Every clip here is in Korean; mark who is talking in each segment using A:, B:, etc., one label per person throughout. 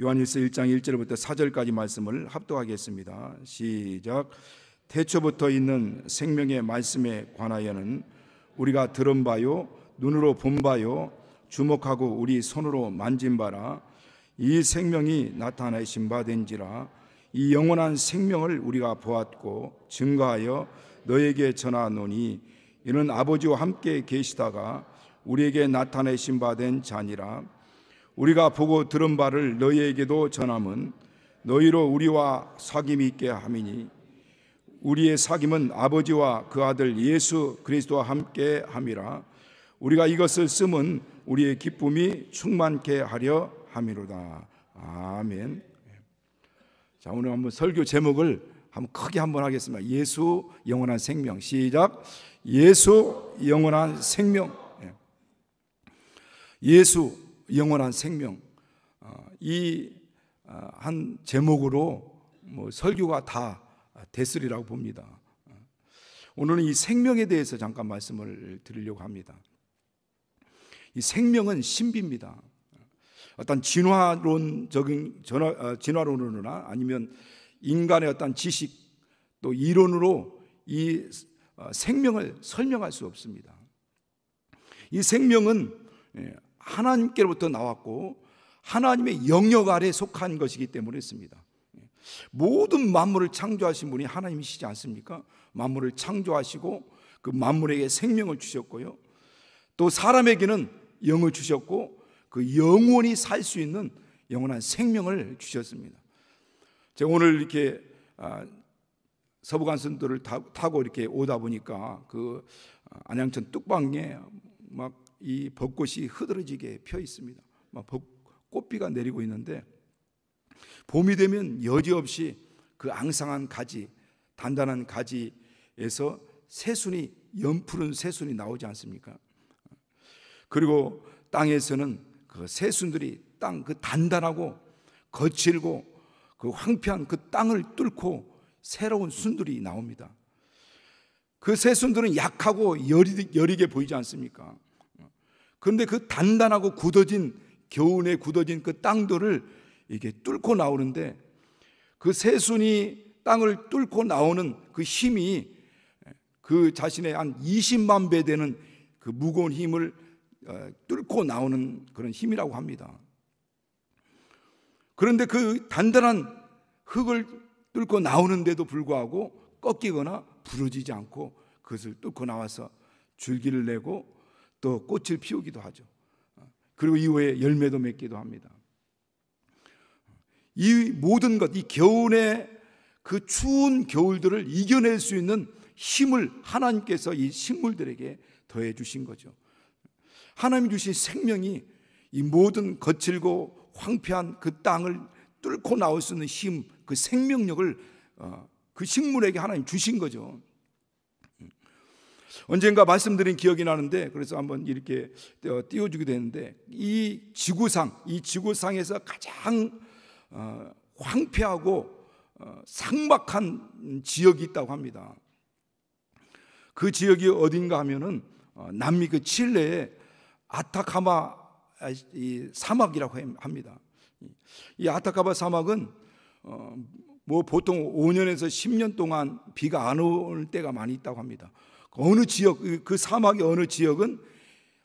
A: 요한일서 1장 1절부터 4절까지 말씀을 합독하겠습니다. 시작. 태초부터 있는 생명의 말씀에 관하여는 우리가 들은 바요 눈으로 본 바요 주목하고 우리 손으로 만진 바라 이 생명이 나타내신 바 된지라 이 영원한 생명을 우리가 보았고 증거하여 너에게 전하노니 이는 아버지와 함께 계시다가 우리에게 나타내신 바 된 자니라 우리가 보고 들은 바를 너희에게도 전함은 너희로 우리와 사귐이 있게 함이니 우리의 사귐은 아버지와 그 아들 예수 그리스도와 함께 함이라 우리가 이것을 쓰면 우리의 기쁨이 충만케 하려 함이로다 아멘. 자 오늘 한번 설교 제목을 한번 크게 한번 하겠습니다. 예수 영원한 생명 시작. 예수 영원한 생명. 예. 예수 영원한 생명 어, 이한 아, 제목으로 뭐 설교가 다 됐으리라고 봅니다. 오늘은 이 생명에 대해서 잠깐 말씀을 드리려고 합니다. 이 생명은 신비입니다. 어떤 진화론적인 어, 진화론으로나 아니면 인간의 어떤 지식 또 이론으로 이 어, 생명을 설명할 수 없습니다. 이 생명은 예, 하나님께로부터 나왔고 하나님의 영역 아래 속한 것이기 때문에 있습니다. 모든 만물을 창조하신 분이 하나님이시지 않습니까? 만물을 창조하시고 그 만물에게 생명을 주셨고요. 또 사람에게는 영을 주셨고 그 영원히 살 수 있는 영원한 생명을 주셨습니다. 제가 오늘 이렇게 아, 서부간선도를 타고 이렇게 오다 보니까 그 아, 안양천 뚝방에 막이 벚꽃이 흐드러지게 펴 있습니다. 막 꽃비가 내리고 있는데 봄이 되면 여지없이 그 앙상한 가지, 단단한 가지에서 새순이 연푸른 새순이 나오지 않습니까? 그리고 땅에서는 그 새순들이 땅 그 단단하고 거칠고 그 황폐한 그 땅을 뚫고 새로운 순들이 나옵니다. 그 새순들은 약하고 여리, 여리게 보이지 않습니까? 그런데 그 단단하고 굳어진 겨운에 굳어진 그 땅들을 이게 뚫고 나오는데 그 새순이 땅을 뚫고 나오는 그 힘이 그 자신의 한 20만 배 되는 그 무거운 힘을 어, 뚫고 나오는 그런 힘이라고 합니다. 그런데 그 단단한 흙을 뚫고 나오는데도 불구하고 꺾이거나 부러지지 않고 그것을 뚫고 나와서 줄기를 내고 또 꽃을 피우기도 하죠. 그리고 이후에 열매도 맺기도 합니다. 이 모든 것, 이겨울에그 추운 겨울들을 이겨낼 수 있는 힘을 하나님께서 이 식물들에게 더해 주신 거죠. 하나님이 주신 생명이 이 모든 거칠고 황폐한 그 땅을 뚫고 나올 수 있는 힘, 그 생명력을 어, 그 식물에게 하나님 주신 거죠. 언젠가 말씀드린 기억이 나는데 그래서 한번 이렇게 어, 띄워주게 되는데 이 지구상, 이 지구상에서 가장 어, 황폐하고 어, 상막한 지역이 있다고 합니다. 그 지역이 어딘가 하면은 어, 남미 그 칠레의 아타카마 아, 사막이라고 합니다. 이 아타카마 사막은 어, 뭐 보통 5년에서 10년 동안 비가 안 올 때가 많이 있다고 합니다. 어느 지역, 그 사막의 어느 지역은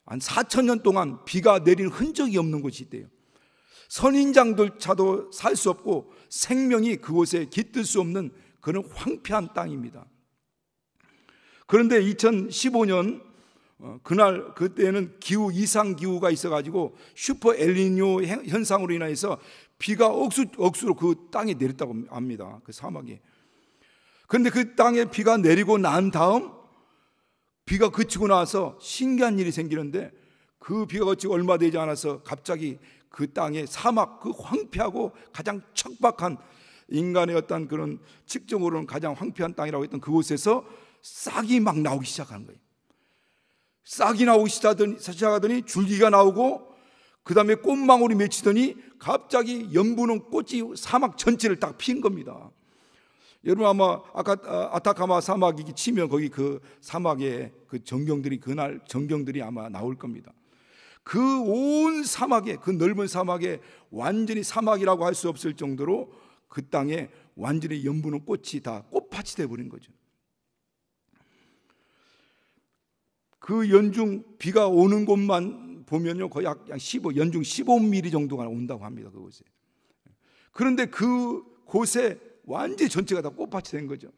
A: 한 4천 년 동안 비가 내린 흔적이 없는 곳이 있대요. 선인장들차도 살 수 없고 생명이 그곳에 깃들 수 없는 그런 황폐한 땅입니다. 그런데 2015년 어, 그날 그때는 기후 이상 기후가 있어가지고 슈퍼 엘니뇨 현상으로 인해서 비가 억수 억수로 그 땅에 내렸다고 합니다. 그 사막에. 그런데 그 땅에 비가 내리고 난 다음 비가 그치고 나서 신기한 일이 생기는데 그 비가 그치고 얼마 되지 않아서 갑자기 그 땅에 사막 그 황폐하고 가장 척박한 인간의 어떤 그런 측정으로는 가장 황폐한 땅이라고 했던 그곳에서 싹이 막 나오기 시작하는 거예요. 싹이 나오기 시작하더니, 시작하더니 줄기가 나오고 그 다음에 꽃망울이 맺히더니 갑자기 연분는 꽃이 사막 전체를 딱 핀 겁니다. 여러분 아마 아까 아, 아타카마 사막이 치면 거기 그 사막에 그 전경들이 그날 전경들이 아마 나올 겁니다. 그 온 사막에 그 넓은 사막에 완전히 사막이라고 할 수 없을 정도로 그 땅에 완전히 연분은 꽃이 다 꽃밭이 돼 버린 거죠. 그 연중 비가 오는 곳만 보면요 거의 약 15, 연중 15mm 정도가 온다고 합니다 그곳에. 그런데 그 곳에 완전히 전체가 다 꽃밭이 된 거죠.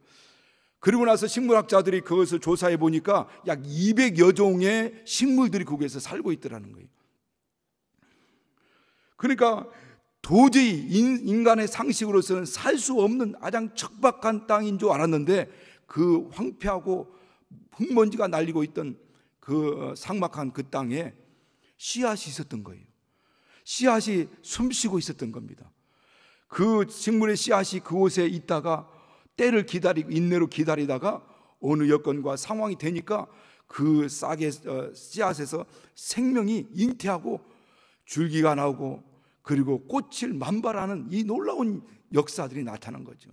A: 그리고 나서 식물학자들이 그것을 조사해 보니까 약 200여 종의 식물들이 거기에서 살고 있더라는 거예요. 그러니까 도저히 인간의 상식으로서는 살 수 없는 가장 척박한 땅인 줄 알았는데 그 황폐하고 흙먼지가 날리고 있던 그 상막한 어, 그 땅에 씨앗이 있었던 거예요. 씨앗이 숨쉬고 있었던 겁니다. 그 식물의 씨앗이 그곳에 있다가 때를 기다리고 인내로 기다리다가 어느 여건과 상황이 되니까 그 싹의 어, 씨앗에서 생명이 잉태하고 줄기가 나오고 그리고 꽃을 만발하는 이 놀라운 역사들이 나타난 거죠.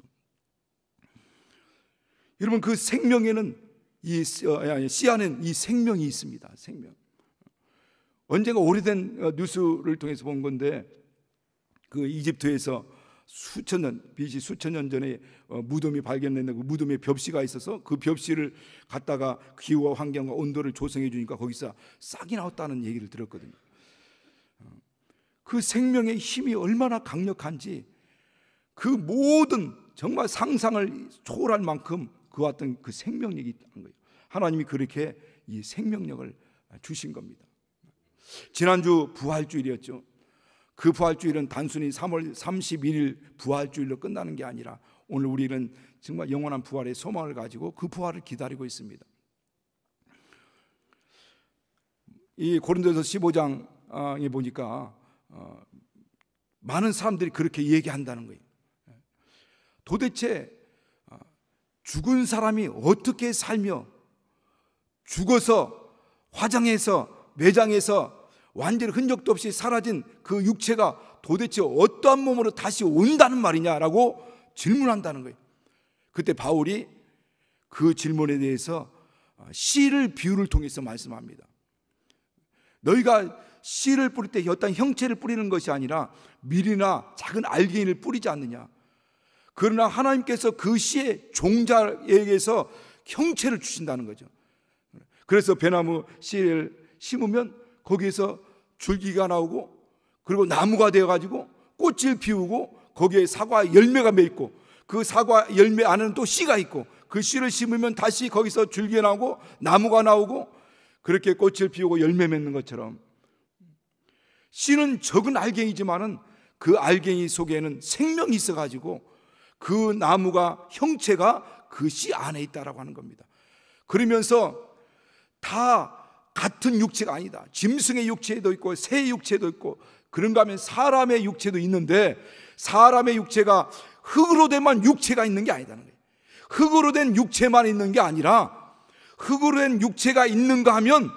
A: 여러분 그 생명에는 이 어, 씨앗에는 이 생명이 있습니다. 생명. 언젠가 오래된 어, 뉴스를 통해서 본 건데 그 이집트에서 수천 년, 빛이 수천 년 전에 어, 무덤이 발견된 됐그 무덤에 벽시가 있어서 그 벽시를 갖다가 기후와 환경과 온도를 조성해 주니까 거기서 싹이 나왔다는 얘기를 들었거든요. 어, 그 생명의 힘이 얼마나 강력한지 그 모든 정말 상상을 초월할 만큼 그 왔던 그 생명력이 있다는 거예요. 하나님이 그렇게 이 생명력을 주신 겁니다. 지난주 부활주일이었죠. 그 부활주일은 단순히 3월 31일 부활주일로 끝나는 게 아니라 오늘 우리는 정말 영원한 부활의 소망을 가지고 그 부활을 기다리고 있습니다. 이 고린도서 15장에 보니까 어, 많은 사람들이 그렇게 얘기한다는 거예요. 도대체 어, 죽은 사람이 어떻게 살며 죽어서 화장해서 매장해서 완전히 흔적도 없이 사라진 그 육체가 도대체 어떠한 몸으로 다시 온다는 말이냐라고 질문한다는 거예요. 그때 바울이 그 질문에 대해서 어, 씨를 비유를 통해서 말씀합니다. 너희가 씨를 뿌릴 때 어떤 형체를 뿌리는 것이 아니라 밀이나 작은 알갱이를 뿌리지 않느냐. 그러나 하나님께서 그 씨의 종자에게서 형체를 주신다는 거죠. 그래서 배나무 씨를 심으면 거기에서 줄기가 나오고 그리고 나무가 되어가지고 꽃을 피우고 거기에 사과 열매가 맺고 그 사과 열매 안에는 또 씨가 있고 그 씨를 심으면 다시 거기서 줄기 나오고 나무가 나오고 그렇게 꽃을 피우고 열매 맺는 것처럼 씨는 적은 알갱이지만은 그 알갱이 속에는 생명이 있어가지고 그 나무가 형체가 그 씨 안에 있다라고 하는 겁니다. 그러면서 다 같은 육체가 아니다. 짐승의 육체도 있고 새의 육체도 있고 그런가 하면 사람의 육체도 있는데 사람의 육체가 흙으로 된만 육체가 있는 게 아니다는 거예요. 흙으로 된 육체만 있는 게 아니라 흙으로 된 육체가 있는가 하면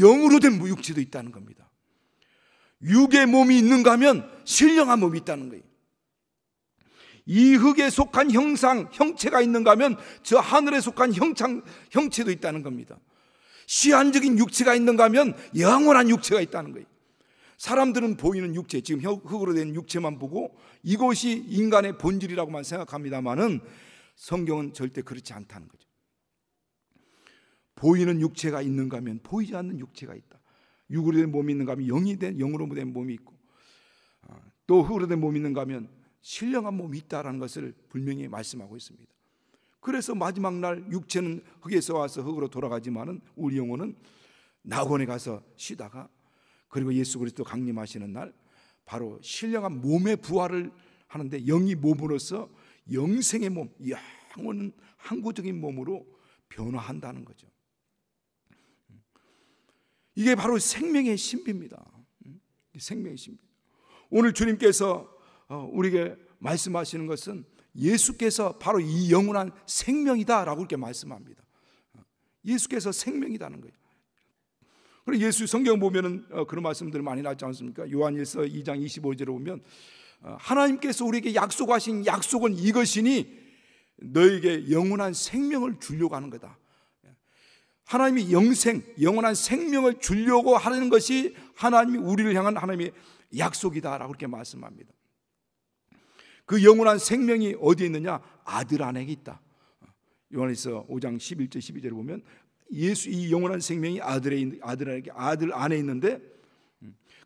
A: 영으로 된 육체도 있다는 겁니다. 육의 몸이 있는가 하면 신령한 몸이 있다는 거예요. 이 흙에 속한 형상, 형체가 있는가 하면 저 하늘에 속한 형창, 형체도 있다는 겁니다. 시한적인 육체가 있는가 하면 영원한 육체가 있다는 거예요. 사람들은 보이는 육체, 지금 흙으로 된 육체만 보고 이것이 인간의 본질이라고만 생각합니다만은 성경은 절대 그렇지 않다는 거죠. 보이는 육체가 있는가 하면 보이지 않는 육체가 있다. 육으로 된 몸이 있는가 하면 영이 된 영으로 된 몸이 있고 아, 또 흙으로 된 몸이 있는가 하면 신령한 몸이 있다라는 것을 분명히 말씀하고 있습니다. 그래서 마지막 날 육체는 흙에서 와서 흙으로 돌아가지만은 우리 영혼은 낙원에 가서 쉬다가 그리고 예수 그리스도 강림하시는 날 바로 신령한 몸의 부활을 하는데 영이 몸으로서 영생의 몸, 영원한 항구적인 몸으로 변화한다는 거죠. 이게 바로 생명의 신비입니다. 생명의 신비. 오늘 주님께서 어, 우리에게 말씀하시는 것은 예수께서 바로 이 영원한 생명이다라고 이렇게 말씀합니다. 예수께서 생명이라는 거예요. 그리고 예수 성경 보면은 어, 그런 말씀들 많이 나지 않습니까? 요한일서 2장 25절에 보면 어, 하나님께서 우리에게 약속하신 약속은 이것이니 너에게 영원한 생명을 주려고 하는 거다. 하나님이 영생, 영원한 생명을 주려고 하는 것이 하나님이 우리를 향한 하나님의 약속이다라고 그렇게 말씀합니다. 그 영원한 생명이 어디에 있느냐? 아들 안에 있다. 요한일서 5장 11절 12절에 보면 예수 이 영원한 생명이 아들에 아들 안에 아들 안에 있는데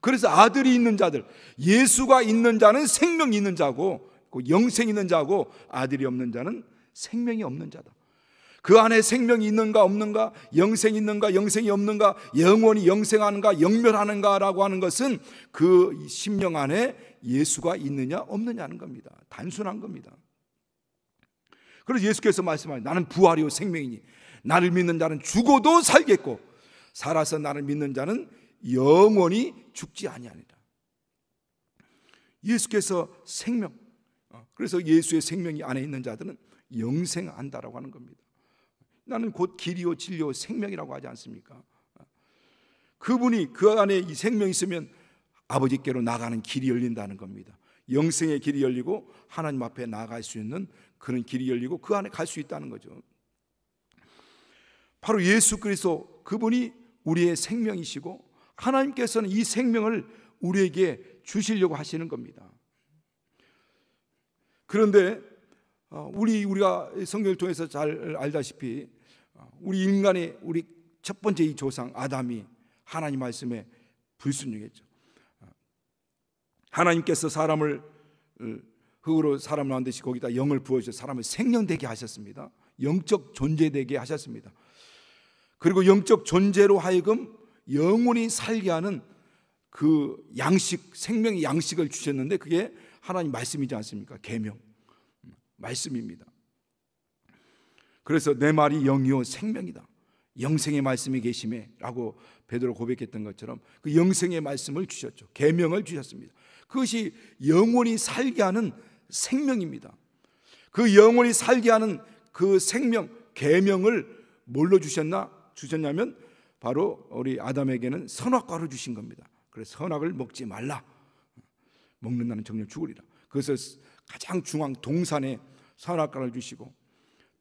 A: 그래서 아들이 있는 자들 예수가 있는 자는 생명이 있는 자고 그 영생 있는 자고 아들이 없는 자는 생명이 없는 자다. 그 안에 생명이 있는가 없는가 영생 있는가 영생이 없는가 영원히 영생하는가 영멸하는가라고 하는 것은 그 심령 안에 예수가 있느냐 없느냐는 겁니다. 단순한 겁니다. 그래서 예수께서 말씀하니 나는 부활이요 생명이니 나를 믿는 자는 죽어도 살겠고 살아서 나를 믿는 자는 영원히 죽지 아니하니라. 예수께서 생명 어, 그래서 예수의 생명이 안에 있는 자들은 영생 안다라고 하는 겁니다. 나는 곧 길이요 진리요 생명이라고 하지 않습니까? 어, 그분이 그 안에 이 생명이 있으면 아버지께로 나가는 길이 열린다는 겁니다. 영생의 길이 열리고 하나님 앞에 나아갈 수 있는 그런 길이 열리고 그 안에 갈 수 있다는 거죠. 바로 예수 그리스도 그분이 우리의 생명이시고 하나님께서는 이 생명을 우리에게 주시려고 하시는 겁니다. 그런데 어, 우리 우리가 성경을 통해서 잘 알다시피 어, 우리 인간의 우리 첫 번째 이 조상 아담이 하나님 말씀에 불순종했죠. 하나님께서 사람을 어, 흙으로 사람을 만드시 고 거기다 영을 부어주셔 사람을 생명되게 하셨습니다. 영적 존재되게 하셨습니다. 그리고 영적 존재로 하여금 영혼이 살게 하는 그 양식, 생명의 양식을 주셨는데 그게 하나님 말씀이지 않습니까? 계명 말씀입니다. 그래서 내 말이 영이요 생명이다. 영생의 말씀이 계심에라고 베드로 고백했던 것처럼 그 영생의 말씀을 주셨죠. 계명을 주셨습니다. 그것이 영원히 살게 하는 생명입니다. 그 영원히 살게 하는 그 생명 계명을 뭘로 주셨나 주셨냐면 바로 우리 아담에게는 선악과로 주신 겁니다. 그래서 선악을 먹지 말라. 먹는 나는 정녕 죽으리라. 그래서 가장 중앙 동산에 선악과를 주시고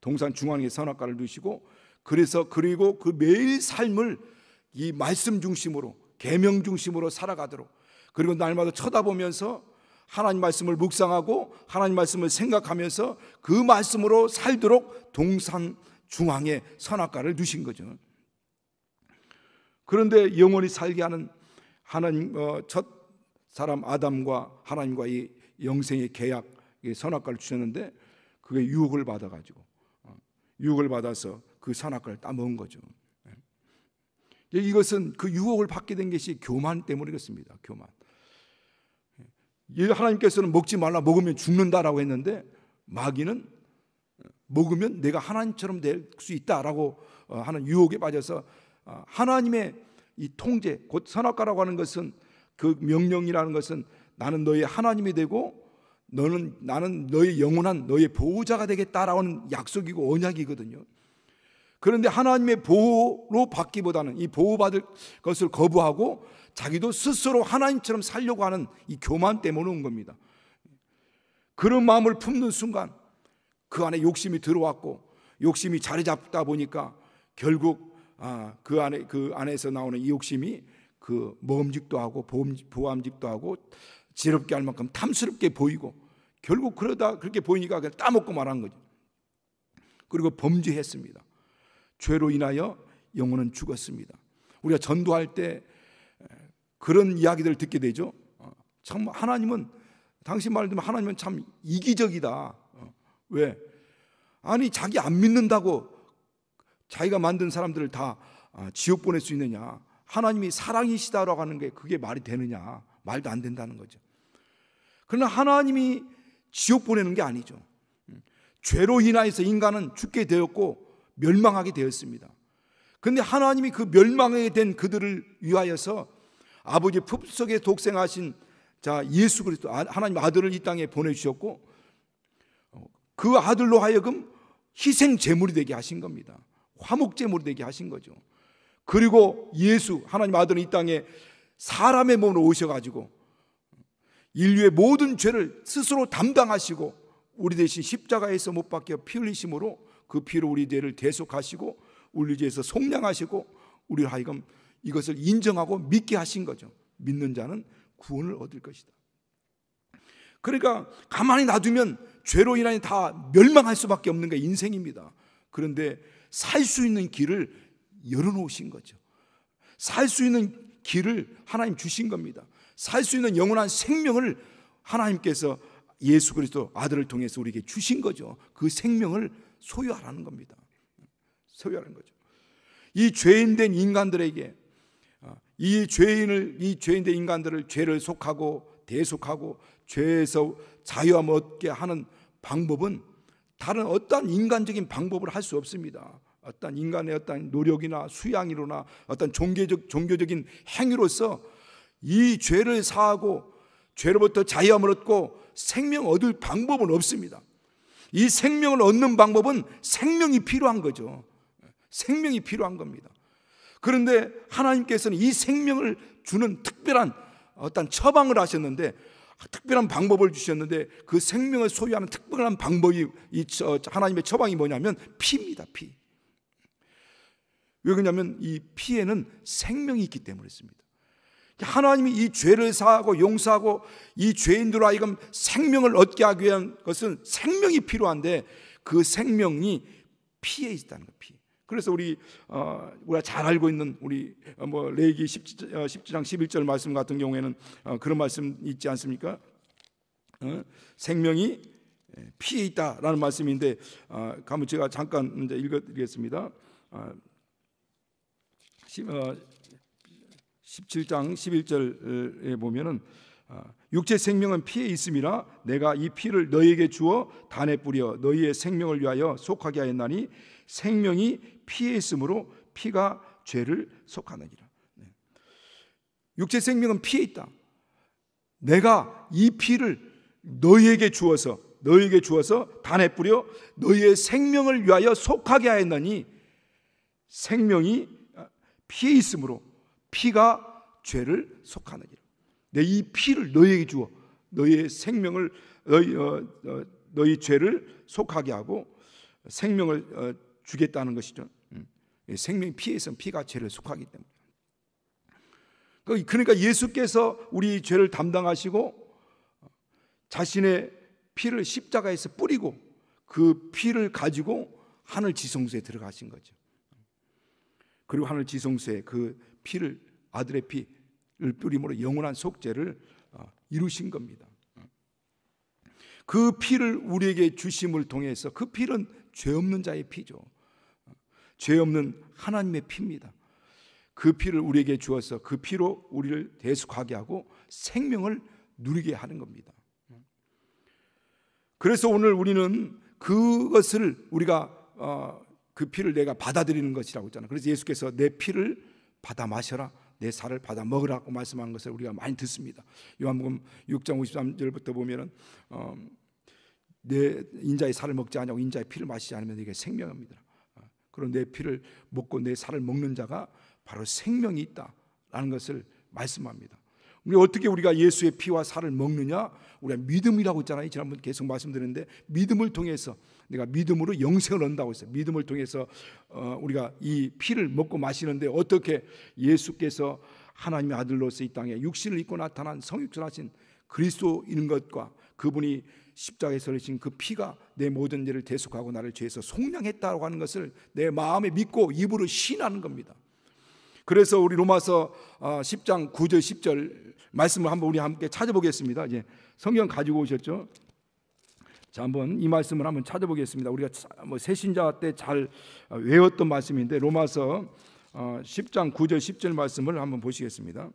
A: 동산 중앙에 선악과를 주시고 그래서 그리고 그 매일 삶을 이 말씀 중심으로 계명 중심으로 살아가도록 그리고 날마다 쳐다보면서 하나님 말씀을 묵상하고 하나님 말씀을 생각하면서 그 말씀으로 살도록 동산 중앙에 선악과를 두신 거죠. 그런데 영원히 살게 하는 하나님 어, 첫 사람 아담과 하나님과의 영생의 계약 선악과를 주셨는데 그게 유혹을 받아가지고 어, 유혹을 받아서 그 선악과를 따먹은 거죠. 예. 이것은 그 유혹을 받게 된 것이 교만 때문이었습니다. 교만. 하나님께서는 먹지 말라 먹으면 죽는다라고 했는데 마귀는 먹으면 내가 하나님처럼 될 수 있다라고 어, 하는 유혹에 빠져서 어, 하나님의 이 통제 곧 선악과라고 하는 것은 그 명령이라는 것은 나는 너의 하나님이 되고 너는 나는 너의 영원한 너의 보호자가 되겠다라는 약속이고 언약이거든요. 그런데 하나님의 보호로 받기보다는 이 보호받을 것을 거부하고 자기도 스스로 하나님처럼 살려고 하는 이 교만 때문에 온 겁니다. 그런 마음을 품는 순간 그 안에 욕심이 들어왔고 욕심이 자리 잡다 보니까 결국 아, 그 안에 그 안에서 나오는 이 욕심이 그 모험직도 하고 보 보암직도 하고 지럽게 할 만큼 탐스럽게 보이고 결국 그러다 그렇게 보이니까 그냥 따먹고 말한 거죠. 그리고 범죄했습니다. 죄로 인하여 영혼은 죽었습니다. 우리가 전도할 때 그런 이야기들을 듣게 되죠. 어, 참 하나님은 당신 말대로 하나님은 참 이기적이다. 어, 왜? 아니 자기 안 믿는다고 자기가 만든 사람들을 다 아, 지옥 보낼 수 있느냐? 하나님이 사랑이시다라고 하는 게 그게 말이 되느냐? 말도 안 된다는 거죠. 그러나 하나님이 지옥 보내는 게 아니죠. 음, 죄로 인하여서 인간은 죽게 되었고 멸망하게 되었습니다. 근데 하나님이 그 멸망하게 된 그들을 위하여서 아버지 품속에 독생하신 자 예수 그리스도 아, 하나님 아들을 이 땅에 보내주셨고 그 아들로 하여금 희생 제물이 되게 하신 겁니다. 화목 제물이 되게 하신 거죠. 그리고 예수 하나님 아들은 이 땅에 사람의 몸으로 오셔가지고 인류의 모든 죄를 스스로 담당하시고 우리 대신 십자가에서 못 박혀 피 흘리심으로 그 피로 우리 죄를 대속하시고 우리 죄에서 속량하시고 우리 하여금 이것을 인정하고 믿게 하신 거죠. 믿는 자는 구원을 얻을 것이다. 그러니까 가만히 놔두면 죄로 인하여 다 멸망할 수밖에 없는 게 인생입니다. 그런데 살 수 있는 길을 열어놓으신 거죠. 살 수 있는 길을 하나님 주신 겁니다. 살 수 있는 영원한 생명을 하나님께서 예수 그리스도 아들을 통해서 우리에게 주신 거죠. 그 생명을 소유하라는 겁니다. 소유하는 거죠. 이 죄인된 인간들에게 이 죄인을 이 죄인된 인간들을 죄를 속하고 대속하고 죄에서 자유함 얻게 하는 방법은 다른 어떠한 인간적인 방법을 할 수 없습니다. 어떤 인간의 어떤 노력이나 수양이로나 어떤 종교적 종교적인 행위로서 이 죄를 사하고 죄로부터 자유함을 얻고 생명 얻을 방법은 없습니다. 이 생명을 얻는 방법은 생명이 필요한 거죠. 생명이 필요한 겁니다. 그런데 하나님께서는 이 생명을 주는 특별한 어떤 처방을 하셨는데 특별한 방법을 주셨는데 그 생명을 소유하는 특별한 방법이 이 하나님의 처방이 뭐냐면 피입니다. 피. 왜 그러냐면 이 피에는 생명이 있기 때문입니다 하나님이 이 죄를 사하고 용서하고 이 죄인들 아이금 생명을 얻게 하기 위한 것은 생명이 필요한데 그 생명이 피에 있다는 거 피. 그래서 우리 어, 우리가 잘 알고 있는 우리 어, 뭐 레이기 10장 11절 말씀 같은 경우에는 어, 그런 말씀 있지 않습니까? 어? 생명이 예, 피에 있다라는 말씀인데 어, 가면 그 제가 잠깐 이제 읽어드리겠습니다. 아, 어, 10, 어, 17장 11절에 보면은 아, 육체 생명은 피에 있음이라 내가 이 피를 너희에게 주어 단에 뿌려 너희의 생명을 위하여 속하게 하였나니 생명이 피에 있으므로 피가 죄를 속하느니라. 네. 육체 생명은 피에 있다. 내가 이 피를 너희에게 주어서 너희에게 주어서 단에 뿌려 너희의 생명을 위하여 속하게 하였나니 생명이 피에 있으므로 피가 죄를 속하느니라. 내이 피를 너희에게 주어 너희의 생명을 너희 어, 어, 너희 죄를 속하게 하고 생명을 어, 주겠다는 것이죠. 예, 생명 피해선 피가 죄를 속하기 때문에. 그, 그러니까 예수께서 우리 죄를 담당하시고 자신의 피를 십자가에서 뿌리고 그 피를 가지고 하늘 지성소에 들어가신 거죠. 그리고 하늘 지성소에 그 피를 아들의 피를 뿌림으로 영원한 속죄를 어, 이루신 겁니다. 그 피를 우리에게 주심을 통해서 그 피는 죄 없는 자의 피죠. 죄 없는 하나님의 피입니다. 그 피를 우리에게 주어서 그 피로 우리를 대속하게 하고 생명을 누리게 하는 겁니다. 그래서 오늘 우리는 그것을 우리가 어, 그 피를 내가 받아들이는 것이라고 했잖아요. 그래서 예수께서 내 피를 받아 마셔라. 내 살을 받아 먹으라고 말씀하 것을 우리가 많이 듣습니다. 요한복음 6장 53절부터 보면은 어, 내 인자의 살을 먹지 아니하고 인자의 피를 마시지 않으면 이게 생명입니다. 그리고 내 피를 먹고 내 살을 먹는 자가 바로 생명이 있다라는 것을 말씀합니다. 우리 어떻게 우리가 예수의 피와 살을 먹느냐? 우리가 믿음이라고 했잖아요. 지난번 계속 말씀드렸는데 믿음을 통해서 내가 믿음으로 영생을 얻는다고 했어요. 믿음을 통해서 어, 우리가 이 피를 먹고 마시는데 어떻게 예수께서 하나님의 아들로서 이 땅에 육신을 입고 나타난 성육전하신 그리스도인 것과 그분이 십자가에서 흘리신 그 피가 내 모든 죄를 대속하고 나를 죄에서 속량했다고 하는 것을 내 마음에 믿고 입으로 신하는 겁니다. 그래서 우리 로마서 10장 아, 9절 10절 말씀을 한번 우리 함께 찾아보겠습니다. 이제 성경 가지고 오셨죠? 자, 한번 이 말씀을 한번 찾아보겠습니다. 우리가 뭐 새신자 때잘 아, 외웠던 말씀인데 로마서 10장 아, 9절 10절 말씀을 한번 보시겠습니다.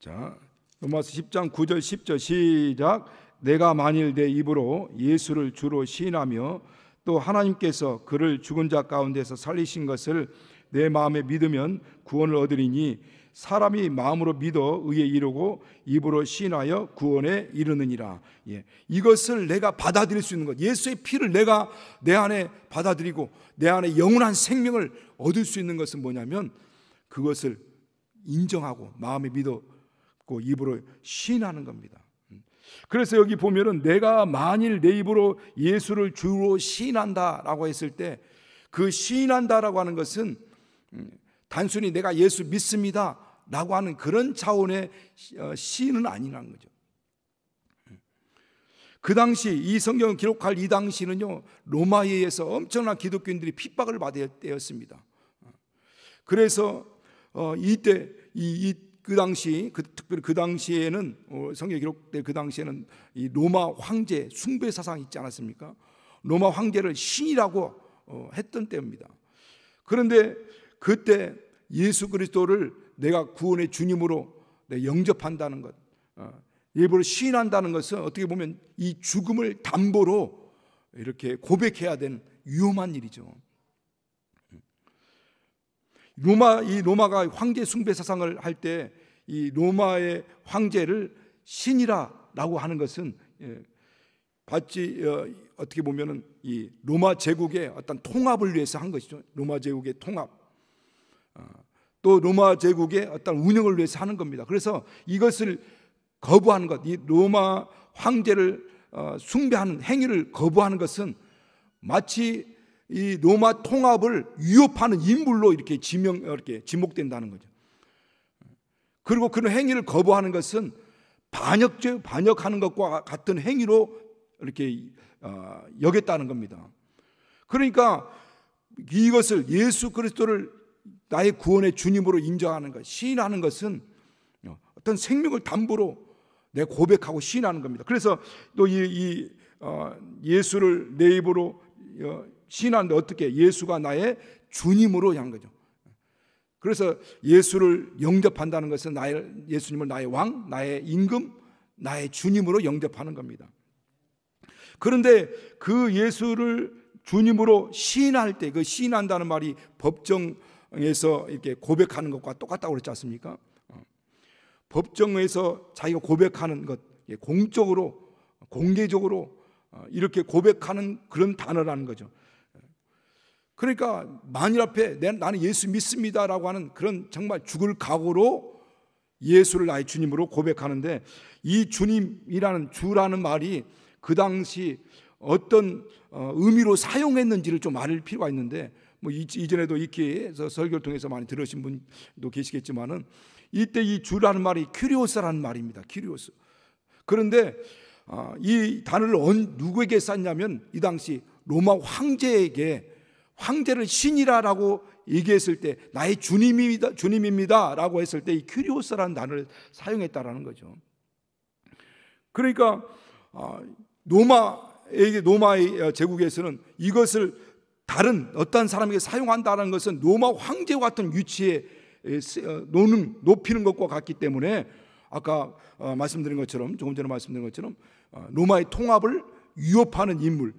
A: 자, 로마서 10장 9절 10절 시작 내가 만일 내 입으로 예수를 주로 시인하며 또 하나님께서 그를 죽은 자 가운데서 살리신 것을 내 마음에 믿으면 구원을 얻으리니 사람이 마음으로 믿어 의에 이르고 입으로 신하여 구원에 이르느니라. 예. 이것을 내가 받아들일 수 있는 것. 예수의 피를 내가 내 안에 받아들이고 내 안에 영원한 생명을 얻을 수 있는 것은 뭐냐면 그것을 인정하고 마음에 믿어 그 입으로 시인하는 겁니다. 음. 그래서 여기 보면은 내가 만일 내 입으로 예수를 주로 시한다라고 했을 때 그시한다라고 하는 것은 음, 단순히 내가 예수 믿습니다라고 하는 그런 차원의 시은 어, 아니라는 거죠. 음. 그 당시 이성경 기록할 이 당시는요 로마에 의해서 엄청난 기독교인들이 핍박을 받을 때였습니다. 어. 그래서 어, 이때 이, 그 당시 그 특별히 그 당시에는 어, 성경 기록된그 당시에는 이 로마 황제 숭배 사상이 있지 않았습니까? 로마 황제를 신이라고 어, 했던 때입니다. 그런데 그때 예수 그리스도를 내가 구원의 주님으로 영접한다는 것, 일부러 어, 시한다는 것은 어떻게 보면 이 죽음을 담보로 이렇게 고백해야 되는 위험한 일이죠. 로마 이 로마가 황제 숭배 사상을 할 때 이 로마의 황제를 신이라라고 하는 것은 예, 바치 어, 어떻게 보면은 이 로마 제국의 어떤 통합을 위해서 한 것이죠. 로마 제국의 통합. 어, 또 로마 제국의 어떤 운영을 위해서 하는 겁니다. 그래서 이것을 거부하는 것, 이 로마 황제를 어, 숭배하는 행위를 거부하는 것은 마치 이 로마 통합을 위협하는 인물로 이렇게 지명 이렇게 지목된다는 거죠. 그리고 그런 행위를 거부하는 것은 반역죄 반역하는 것과 같은 행위로 이렇게 어, 여겼다는 겁니다. 그러니까 이것을 예수 그리스도를 나의 구원의 주님으로 인정하는 것, 시인하는 것은 어떤 생명을 담보로 내 고백하고 시인하는 겁니다. 그래서 또이 어, 예수를 내 입으로 어, 신하는데 어떻게 예수가 나의 주님으로 한 거죠. 그래서 예수를 영접한다는 것은 나의 예수님을 나의 왕, 나의 임금, 나의 주님으로 영접하는 겁니다. 그런데 그 예수를 주님으로 시할때그시한다는 말이 법정에서 이렇게 고백하는 것과 똑같다고 그랬지 않습니까? 어. 법정에서 자기가 고백하는 것, 예, 공적으로, 공개적으로 어, 이렇게 고백하는 그런 단어라는 거죠. 그러니까 만일 앞에 나는 예수 믿습니다라고 하는 그런 정말 죽을 각오로 예수를 나의 주님으로 고백하는데 이 주님이라는 주라는 말이 그 당시 어떤 어, 의미로 사용했는지를 좀 알 필요가 있는데 뭐 이전에도 이렇게 설교를 통해서 많이 들으신 분도 계시겠지만은 이때 이 주라는 말이 큐리오스라는 말입니다. 큐리오스. 그런데 아, 이 단어를 누구에게 썼냐면 이 당시 로마 황제에게 황제를 신이라라고 얘기했을 때 나의 주님입니다, 주님입니다라고 했을 때이 큐리오스라는 단어를 사용했다라는 거죠. 그러니까 아, 로마에게 로마 어, 제국에서는 이것을 다른 어떤 사람에게 사용한다는 것은 로마 황제와 같은 위치에 노는 어, 높이는 것과 같기 때문에 아까 어, 말씀드린 것처럼 조금 전에 말씀드린 것처럼 로마의 통합을 위협하는 인물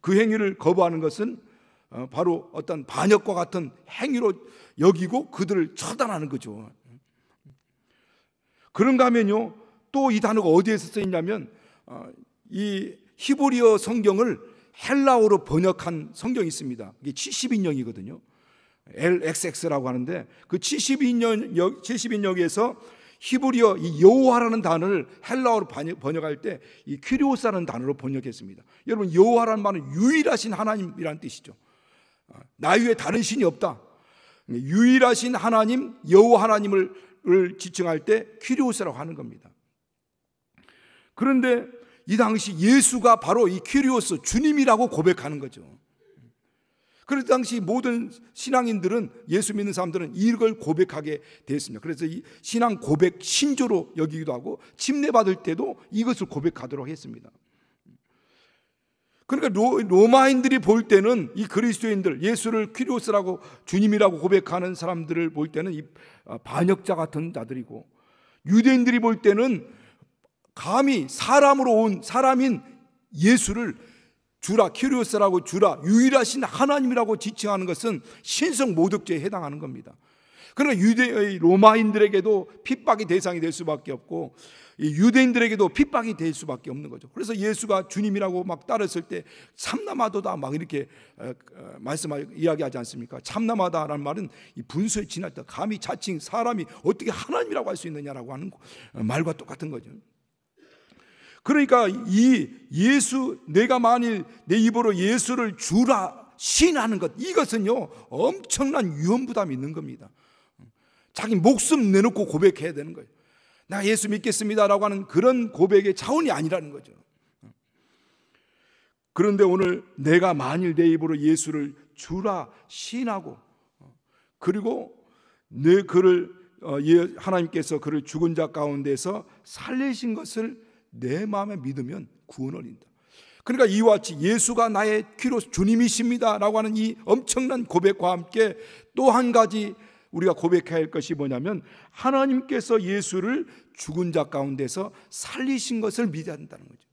A: 그 행위를 거부하는 것은 어, 바로 어떤 반역과 같은 행위로 여기고 그들을 처단하는 거죠. 그런가 하면요, 또 이 단어가 어디에서 쓰이냐면 어, 이 히브리어 성경을 헬라어로 번역한 성경이 있습니다. 이게 7 0인이거든요 LXX라고 하는데 그7 0인7 0인에서 히브리어 이 여호와라는 단어를 헬라어로 번역할 때이 큐리오스라는 단어로 번역했습니다. 여러분 여호와라는 말은 유일하신 하나님이란 뜻이죠. 나 위에 다른 신이 없다. 유일하신 하나님 여호와 하나님을 지칭할 때 키리오스라고 하는 겁니다. 그런데 이 당시 예수가 바로 이 키리오스 주님이라고 고백하는 거죠. 그래서 당시 모든 신앙인들은 예수 믿는 사람들은 이걸 고백하게 되었습니다. 그래서 이 신앙 고백 신조로 여기기도 하고 침례 받을 때도 이것을 고백하도록 했습니다. 그러니까 로, 마인들이볼 때는 이 그리스도인들 예수를 퀴로스라고 주님이라고 고백하는 사람들을 볼 때는 이 아, 반역자 같은 자들이고 유대인들이 볼 때는 감히 사람으로 온 사람인 예수를 주라 퀴로스라고 주라 유일하신 하나님이라고 지칭하는 것은 신성 모독죄에 해당하는 겁니다. 그러나 유대의 로마인들에게도 핍박이 대상이 될 수밖에 없고 유대인들에게도 핍박이 될 수밖에 없는 거죠. 그래서 예수가 주님이라고 막 따랐을 때 참남하도다 막 이렇게 어, 말씀하 이야기하지 않습니까? 참남하다라는 말은 분수에 지났다. 감히 자칭 사람이 어떻게 하나님이라고 할 수 있느냐라고 하는 어, 말과 똑같은 거죠. 그러니까 이 예수 내가 만일 내 입으로 예수를 주라 신하는 것 이것은요 엄청난 위험 부담이 있는 겁니다. 자기 목숨 내놓고 고백해야 되는 거예요. 나 예수 믿겠습니다라고 하는 그런 고백의 차원이 아니라는 거죠. 그런데 오늘 내가 만일 내 입으로 예수를 주라 신하고 그리고 내 그를 어, 예, 하나님께서 그를 죽은 자 가운데서 살리신 것을 내 마음에 믿으면 구원 을인다 그러니까 이와 같이 예수가 나의 키로 주님이십니다라고 하는 이 엄청난 고백과 함께 또 한 가지 우리가 고백해야 할 것이 뭐냐면 하나님께서 예수를 죽은 자 가운데서 살리신 것을 믿어야 한다는 거죠.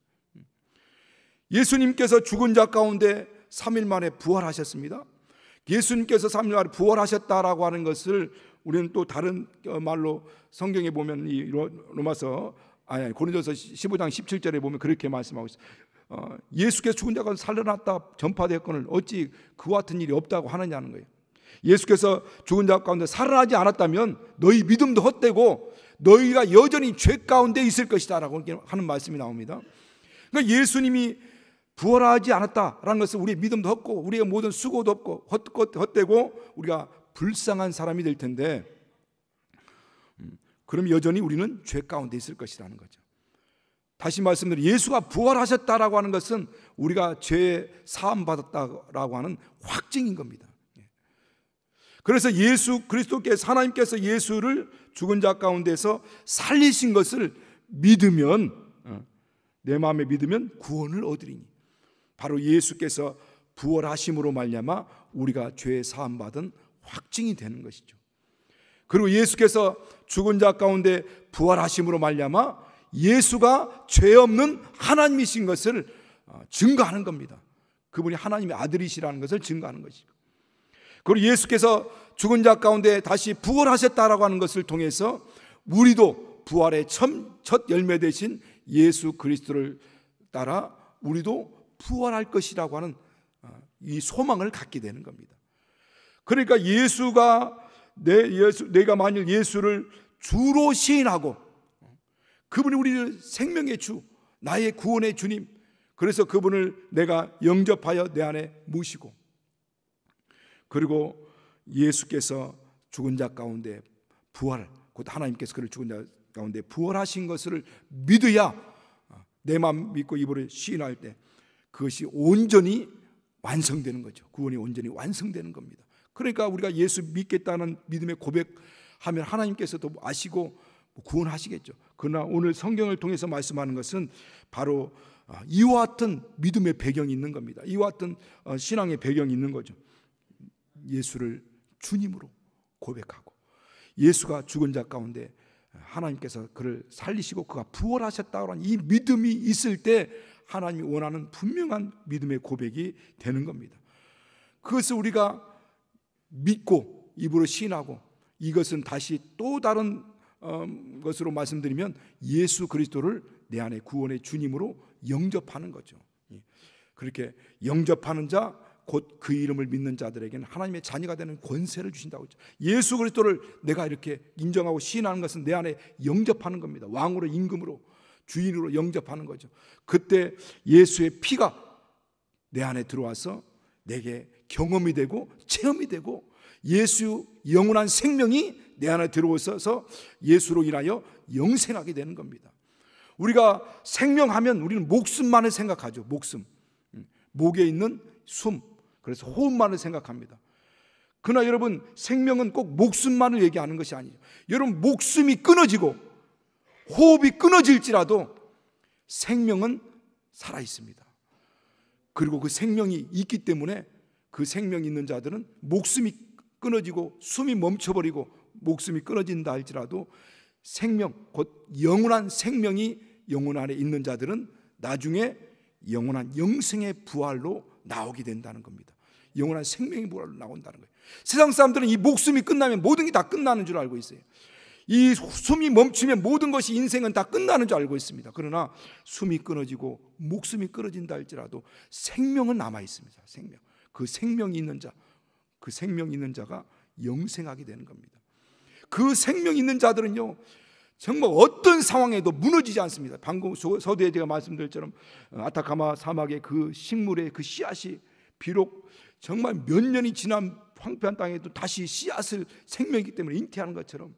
A: 예수님께서 죽은 자 가운데 3일 만에 부활하셨습니다. 예수님께서 3일 만에 부활하셨다라고 하는 것을 우리는 또 다른 어, 말로 성경에 보면 이 로마서 아니 고린도서 15장 17절에 보면 그렇게 말씀하고 있어요. 어, 예수께서 죽은 자가 살려났다 전파되었건을 어찌 그와 같은 일이 없다고 하느냐는 거예요. 예수께서 죽은 자 가운데 살아나지 않았다면 너희 믿음도 헛되고 너희가 여전히 죄 가운데 있을 것이다 라고 하는 말씀이 나옵니다. 그러니까 예수님이 부활하지 않았다라는 것은 우리의 믿음도 헛고 우리의 모든 수고도 없고 헛되고 우리가 불쌍한 사람이 될 텐데 음, 그럼 여전히 우리는 죄 가운데 있을 것이라는 거죠. 다시 말씀드려 예수가 부활하셨다라고 하는 것은 우리가 죄 사함 받았다라고 하는 확증인 겁니다. 그래서 예수 그리스도께서 하나님께서 예수를 죽은 자 가운데서 살리신 것을 믿으면 어, 내 마음에 믿으면 구원을 얻으리니 바로 예수께서 부활하심으로 말미암아 우리가 죄 사함 받은 확증이 되는 것이죠. 그리고 예수께서 죽은 자 가운데 부활하심으로 말미암아 예수가 죄 없는 하나님이신 것을 어, 증거하는 겁니다. 그분이 하나님의 아들이시라는 것을 증거하는 것이죠. 그리고 예수께서 죽은 자 가운데 다시 부활하셨다라고 하는 것을 통해서 우리도 부활의 첫 열매 대신 예수 그리스도를 따라 우리도 부활할 것이라고 하는 어, 이 소망을 갖게 되는 겁니다. 그러니까 예수가 내 예수 내가 만일 예수를 주로 시인하고 그분이 우리를 생명의 주, 나의 구원의 주님. 그래서 그분을 내가 영접하여 내 안에 모시고 그리고 예수께서 죽은 자 가운데 부활, 곧 하나님께서 그를 죽은 자 가운데 부활하신 것을 믿어야 어, 내맘 믿고 입으로 시인할 때 그것이 온전히 완성되는 거죠. 구원이 온전히 완성되는 겁니다. 그러니까 우리가 예수 믿겠다는 믿음의 고백하면 하나님께서도 아시고 뭐 구원하시겠죠. 그러나 오늘 성경을 통해서 말씀하는 것은 바로 어, 이와 같은 믿음의 배경이 있는 겁니다. 이와 같은 어, 신앙의 배경이 있는 거죠. 예수를 주님으로 고백하고 예수가 죽은 자 가운데 하나님께서 그를 살리시고 그가 부활하셨다라는 이 믿음이 있을 때 하나님이 원하는 분명한 믿음의 고백이 되는 겁니다. 그것을 우리가 믿고 입으로 신하고 이것은 다시 또 다른 어, 것으로 말씀드리면 예수 그리스도를 내 안에 구원의 주님으로 영접하는 거죠. 예. 그렇게 영접하는 자 곧그 이름을 믿는 자들에게는 하나님의 자녀가 되는 권세를 주신다고 했죠. 예수 그리스도를 내가 이렇게 인정하고 시인하는 것은 내 안에 영접하는 겁니다. 왕으로 임금으로 주인으로 영접하는 거죠. 그때 예수의 피가 내 안에 들어와서 내게 경험이 되고 체험이 되고 예수 영원한 생명이 내 안에 들어오셔서 예수로 인하여 영생하게 되는 겁니다. 우리가 생명하면 우리는 목숨만을 생각하죠. 목숨. 음. 목에 있는 숨, 그래서 호흡만을 생각합니다. 그러나 여러분 생명은 꼭 목숨만을 얘기하는 것이 아니에요. 여러분 목숨이 끊어지고 호흡이 끊어질지라도 생명은 살아 있습니다. 그리고 그 생명이 있기 때문에 그생명 있는 자들은 목숨이 끊어지고 숨이 멈춰버리고 목숨이 끊어진다 할지라도 생명 곧 영원한 생명이 영혼 안에 있는 자들은 나중에 영원한 영생의 부활로 나오게 된다는 겁니다. 영원한 생명이 뭐로 나온다는 거예요. 세상 사람들은 이 목숨이 끝나면 모든 게 다 끝나는 줄 알고 있어요. 이 숨이 멈추면 모든 것이 인생은 다 끝나는 줄 알고 있습니다. 그러나 숨이 끊어지고 목숨이 끊어진다 할지라도 생명은 남아 있습니다. 생명. 그 생명이 있는 자, 그 생명이 있는 자가 영생하게 되는 겁니다. 그 생명이 있는 자들은요, 정말 어떤 상황에도 무너지지 않습니다. 방금 서두에 제가 말씀드렸처럼 어, 아타카마 사막의 그 식물의 그 씨앗이 비록 정말 몇 년이 지난 황폐한 땅에도 다시 씨앗을 생명이기 때문에 잉태하는 것처럼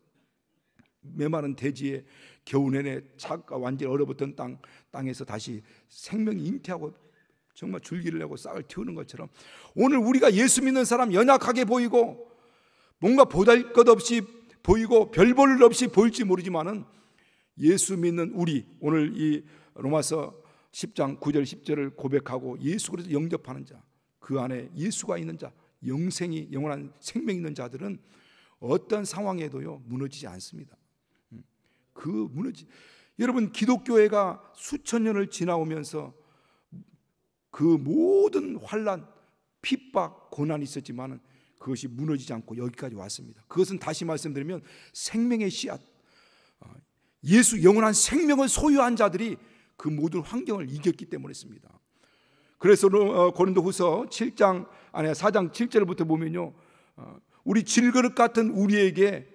A: 메마른 대지에 겨우 내내 차가 완전히 얼어붙은 땅 땅에서 다시 생명이 잉태하고 정말 줄기를 내고 싹을 틔우는 것처럼 오늘 우리가 예수 믿는 사람 연약하게 보이고 뭔가 보잘 것 없이 보이고 별볼 일 없이 보일지 모르지만은 예수 믿는 우리 오늘 이 로마서 10장 9절 10절을 고백하고 예수 그리스도 영접하는 자 그 안에 예수가 있는 자 영생이 영원한 생명이 있는 자들은 어떤 상황에도요 무너지지 않습니다. 음, 그 무너지 여러분 기독교회가 수천 년을 지나오면서 그 모든 환란 핍박 고난이 있었지만은 그것이 무너지지 않고 여기까지 왔습니다. 그것은 다시 말씀드리면 생명의 씨앗. 어, 예수 영원한 생명을 소유한 자들이 그 모든 환경을 이겼기 때문이니다 그래서 어, 고린도후서 7장 아니 4장 7절부터 보면요. 어, 우리 질그릇 같은 우리에게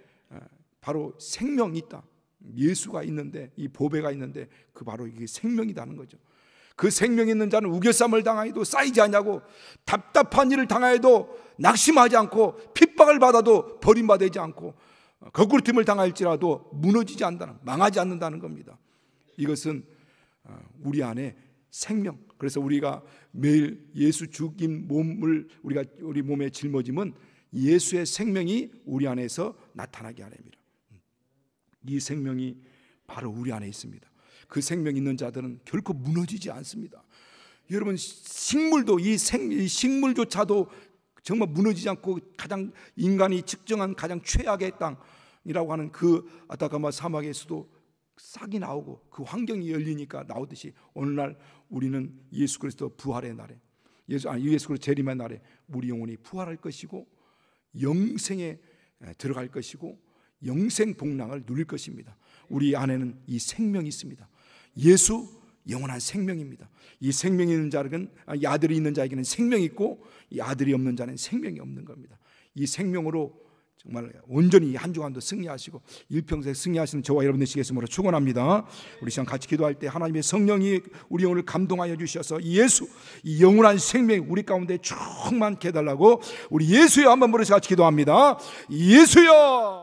A: 바로 생명이 있다. 예수가 있는데 이 보배가 있는데 그 바로 이게 생명이다는 거죠. 그 생명 있는 자는 우겨쌈을 당하여도 쌓이지 않냐고 답답한 일을 당하여도 낙심하지 않고 핍박을 받아도 버림받지 않고 거꾸로팀을 당할지라도 무너지지 않는다는 망하지 않는다는 겁니다. 이것은 어, 우리 안에 생명. 그래서 우리가 매일 예수 죽인 몸을 우리가 우리 몸에 짊어지면 예수의 생명이 우리 안에서 나타나게 하랍니다. 이 생명이 바로 우리 안에 있습니다. 그 생명 있는 자들은 결코 무너지지 않습니다. 여러분 식물도 이 생, 식물조차도 정말 무너지지 않고 가장 인간이 측정한 가장 최악의 땅이라고 하는 그 아타카마 사막에서도 싹이 나오고 그 환경이 열리니까 나오듯이 오늘날 우리는 예수 그리스도 부활의 날에 예수 아 예수 그리스도 재림의 날에 우리 영혼이 부활할 것이고 영생에 들어갈 것이고 영생 복락을 누릴 것입니다. 우리 안에는 이 생명이 있습니다. 예수 영원한 생명입니다. 이 생명이 있는 자에게는 아, 이 아들이 있는 자에게는 생명이 있고 이 아들이 없는 자는 생명이 없는 겁니다. 이 생명으로 정말 온전히 한 주간도 승리하시고 일평생 승리하시는 저와 여러분 되시겠으므로 축원합니다. 우리 시간 같이 기도할 때 하나님의 성령이 우리 영혼을 감동하여 주셔서 예수 이 영원한 생명 우리 가운데 충만케 달라고 우리 예수여 한번 부르시 같이 기도합니다. 예수여